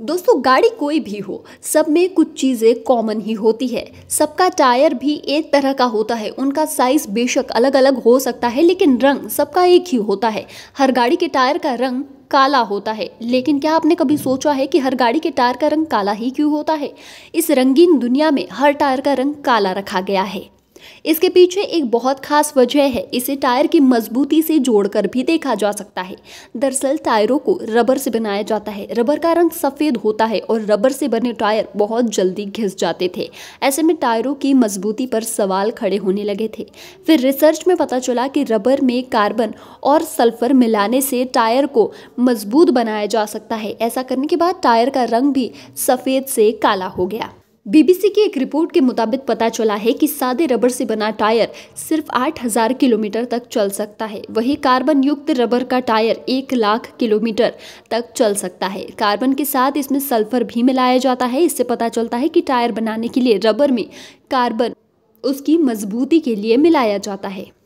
दोस्तों गाड़ी कोई भी हो सब में कुछ चीज़ें कॉमन ही होती है सबका टायर भी एक तरह का होता है उनका साइज़ बेशक अलग अलग हो सकता है लेकिन रंग सबका एक ही होता है हर गाड़ी के टायर का रंग काला होता है लेकिन क्या आपने कभी सोचा है कि हर गाड़ी के टायर का रंग काला ही क्यों होता है इस रंगीन दुनिया में हर टायर का रंग काला रखा गया है इसके पीछे एक बहुत खास वजह है इसे टायर की मजबूती से जोड़कर भी देखा जा सकता है दरअसल टायरों को रबर से बनाया जाता है रबर का रंग सफ़ेद होता है और रबर से बने टायर बहुत जल्दी घिस जाते थे ऐसे में टायरों की मजबूती पर सवाल खड़े होने लगे थे फिर रिसर्च में पता चला कि रबर में कार्बन और सल्फर मिलाने से टायर को मजबूत बनाया जा सकता है ऐसा करने के बाद टायर का रंग भी सफ़ेद से काला हो गया बीबीसी की एक रिपोर्ट के मुताबिक पता चला है कि सादे रबर से बना टायर सिर्फ 8000 किलोमीटर तक चल सकता है वही कार्बन युक्त रबर का टायर एक लाख किलोमीटर तक चल सकता है कार्बन के साथ इसमें सल्फर भी मिलाया जाता है इससे पता चलता है कि टायर बनाने के लिए रबर में कार्बन उसकी मजबूती के लिए मिलाया जाता है